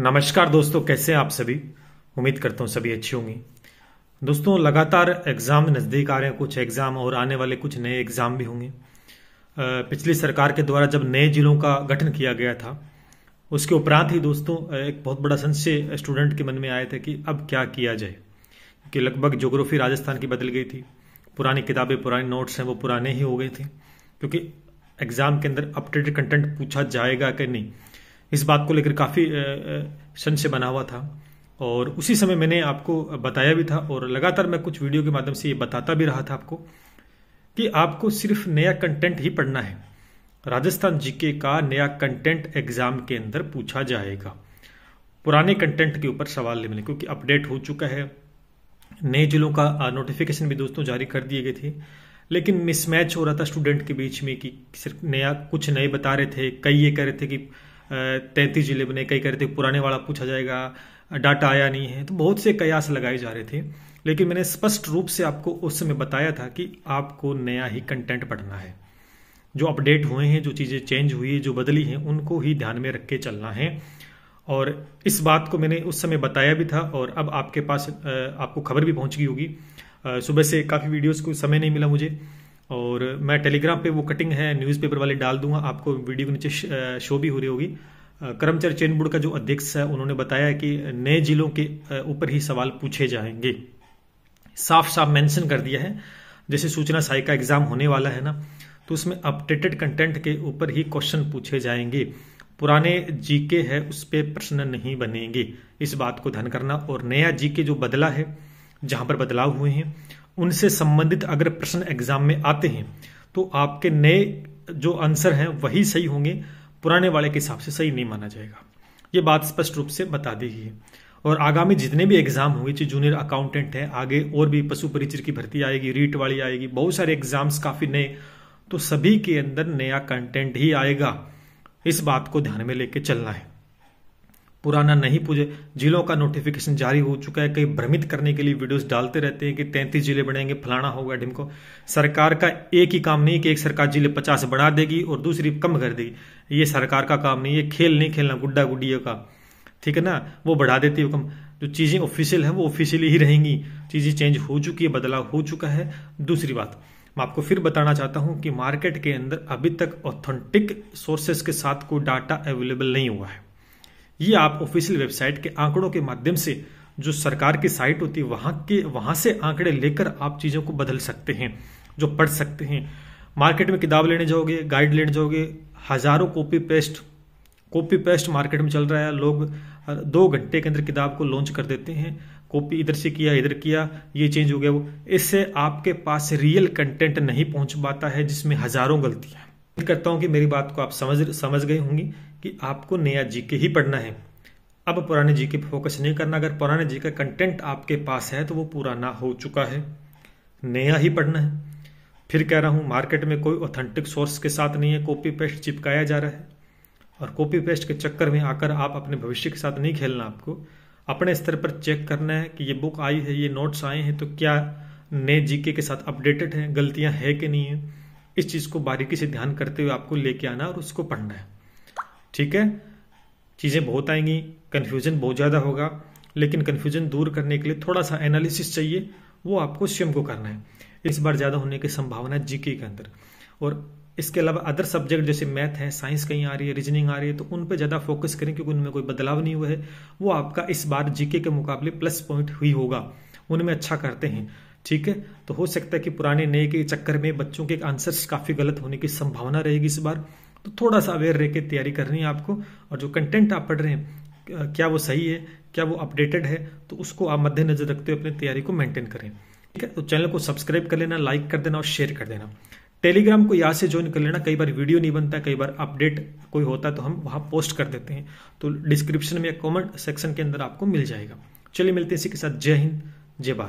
नमस्कार दोस्तों कैसे आप सभी उम्मीद करता हूँ सभी अच्छी होंगी दोस्तों लगातार एग्ज़ाम नज़दीक आ रहे हैं कुछ एग्ज़ाम और आने वाले कुछ नए एग्ज़ाम भी होंगे पिछली सरकार के द्वारा जब नए जिलों का गठन किया गया था उसके उपरांत ही दोस्तों एक बहुत बड़ा संशय स्टूडेंट के मन में आए थे कि अब क्या किया जाए कि लगभग ज्योग्राफी राजस्थान की बदल गई थी पुरानी किताबें पुराने नोट्स हैं वो पुराने ही हो गए थे क्योंकि एग्ज़ाम के अंदर अपडेटेड कंटेंट पूछा जाएगा कि नहीं इस बात को लेकर काफ़ी संशय बना हुआ था और उसी समय मैंने आपको बताया भी था और लगातार मैं कुछ वीडियो के माध्यम से ये बताता भी रहा था आपको कि आपको सिर्फ नया कंटेंट ही पढ़ना है राजस्थान जीके का नया कंटेंट एग्जाम के अंदर पूछा जाएगा पुराने कंटेंट के ऊपर सवाल नहीं मिले क्योंकि अपडेट हो चुका है नए जिलों का नोटिफिकेशन भी दोस्तों जारी कर दिए गए थे लेकिन मिसमैच हो रहा था स्टूडेंट के बीच में कि सिर्फ नया कुछ नए बता रहे थे कई ये कह रहे थे कि तैंतीस जिले बने कई कह रहे थे पुराने वाला पूछा जाएगा डाटा आया नहीं है तो बहुत से कयास लगाए जा रहे थे लेकिन मैंने स्पष्ट रूप से आपको उस समय बताया था कि आपको नया ही कंटेंट पढ़ना है जो अपडेट हुए हैं जो चीज़ें चेंज हुई है जो बदली हैं उनको ही ध्यान में रख के चलना है और इस बात को मैंने उस समय बताया भी था और अब आपके पास आपको खबर भी पहुंच गई होगी सुबह से काफ़ी वीडियोस को समय नहीं मिला मुझे और मैं टेलीग्राम पे वो कटिंग है न्यूज़पेपर वाले डाल दूंगा आपको वीडियो के नीचे शो भी हो रही होगी करमचर चयन बोर्ड का जो अध्यक्ष है उन्होंने बताया कि नए जिलों के ऊपर ही सवाल पूछे जाएंगे साफ साफ मेंशन कर दिया है जैसे सूचना का एग्जाम होने वाला है ना तो उसमें अपडेटेड कंटेंट के ऊपर ही क्वेश्चन पूछे जाएंगे पुराने जीके है उस पर प्रश्न नहीं बनेंगे इस बात को ध्यान करना और नया जीके जो बदला है जहां पर बदलाव हुए हैं उनसे संबंधित अगर प्रश्न एग्जाम में आते हैं तो आपके नए जो आंसर हैं वही सही होंगे पुराने वाले के हिसाब से सही नहीं माना जाएगा ये बात स्पष्ट रूप से बता दी गई है और आगामी जितने भी एग्जाम होंगे चाहे जूनियर अकाउंटेंट है आगे और भी पशु परिचर की भर्ती आएगी रीट वाली आएगी बहुत सारे एग्जाम्स काफ़ी नए तो सभी के अंदर नया कंटेंट ही आएगा इस बात को ध्यान में लेके चलना है पुराना नहीं पूजे जिलों का नोटिफिकेशन जारी हो चुका है कई भ्रमित करने के लिए वीडियोस डालते रहते हैं कि तैंतीस जिले बनेंगे फलाना होगा ढिमको सरकार का एक ही काम नहीं कि एक सरकार जिले पचास बढ़ा देगी और दूसरी कम कर देगी ये सरकार का काम नहीं ये खेल नहीं खेलना गुड्डा गुड्डी का ठीक है ना वो बढ़ा देती है कम जो चीज़ें ऑफिशियल हैं वो ऑफिशियली ही रहेंगी चीज़ें चेंज हो चुकी है बदलाव हो चुका है दूसरी बात मैं आपको फिर बताना चाहता हूं कि मार्केट के अंदर अभी तक ऑथेंटिक सोर्सेस के साथ कोई डाटा अवेलेबल नहीं हुआ है ये आप ऑफिशियल वेबसाइट के आंकड़ों के माध्यम से जो सरकार की साइट होती है वहां के वहां से आंकड़े लेकर आप चीज़ों को बदल सकते हैं जो पढ़ सकते हैं मार्केट में किताब लेने जाओगे गाइड लेने जाओगे हज़ारों copy paste copy paste market में चल रहा है लोग दो घंटे के अंदर किताब को लॉन्च कर देते हैं कॉपी इधर से किया इधर किया ये चेंज हो गया वो इससे आपके पास रियल कंटेंट नहीं पहुंच पाता है जिसमें हज़ारों गलतियां करता हूं कि मेरी बात को आप समझ समझ गए होंगी कि आपको नया जीके ही पढ़ना है अब पुराने जीके पर फोकस नहीं करना अगर पुराने जी का कंटेंट आपके पास है तो वो पुराना हो चुका है नया ही पढ़ना है फिर कह रहा हूं मार्केट में कोई ऑथेंटिक सोर्स के साथ नहीं है कॉपी पेस्ट चिपकाया जा रहा है और कॉपी पेस्ट के चक्कर में आकर आप अपने भविष्य के साथ नहीं खेलना आपको अपने स्तर पर चेक करना है कि ये बुक आई है ये नोट्स आए हैं तो क्या नए जीके के साथ अपडेटेड हैं गलतियां है कि नहीं है इस चीज़ को बारीकी से ध्यान करते हुए आपको लेके आना और उसको पढ़ना है ठीक है चीज़ें बहुत आएंगी कन्फ्यूजन बहुत ज़्यादा होगा लेकिन कन्फ्यूजन दूर करने के लिए थोड़ा सा एनालिसिस चाहिए वो आपको स्वयं को करना है इस बार ज़्यादा होने की संभावना है जीके के अंदर और इसके अलावा अदर सब्जेक्ट जैसे मैथ है साइंस कहीं आ रही है रीजनिंग आ रही है तो उन पर ज़्यादा फोकस करें क्योंकि उनमें कोई बदलाव नहीं हुआ है वो आपका इस बार जीके के मुकाबले प्लस पॉइंट हुई होगा उनमें अच्छा करते हैं ठीक है तो हो सकता है कि पुराने नए के चक्कर में बच्चों के आंसर्स काफ़ी गलत होने की संभावना रहेगी इस बार तो थोड़ा सा अवेयर रह के तैयारी करनी है आपको और जो कंटेंट आप पढ़ रहे हैं क्या वो सही है क्या वो अपडेटेड है तो उसको आप मद्देनजर रखते हुए अपनी तैयारी को मेंटेन करें ठीक है तो चैनल को सब्सक्राइब कर लेना लाइक कर देना और शेयर कर देना टेलीग्राम को यहाँ से ज्वाइन कर लेना कई बार वीडियो नहीं बनता कई बार अपडेट कोई होता है तो हम वहाँ पोस्ट कर देते हैं तो डिस्क्रिप्शन में या कॉमेंट सेक्शन के अंदर आपको मिल जाएगा चलिए मिलते हैं इसी के साथ जय हिंद जय भारत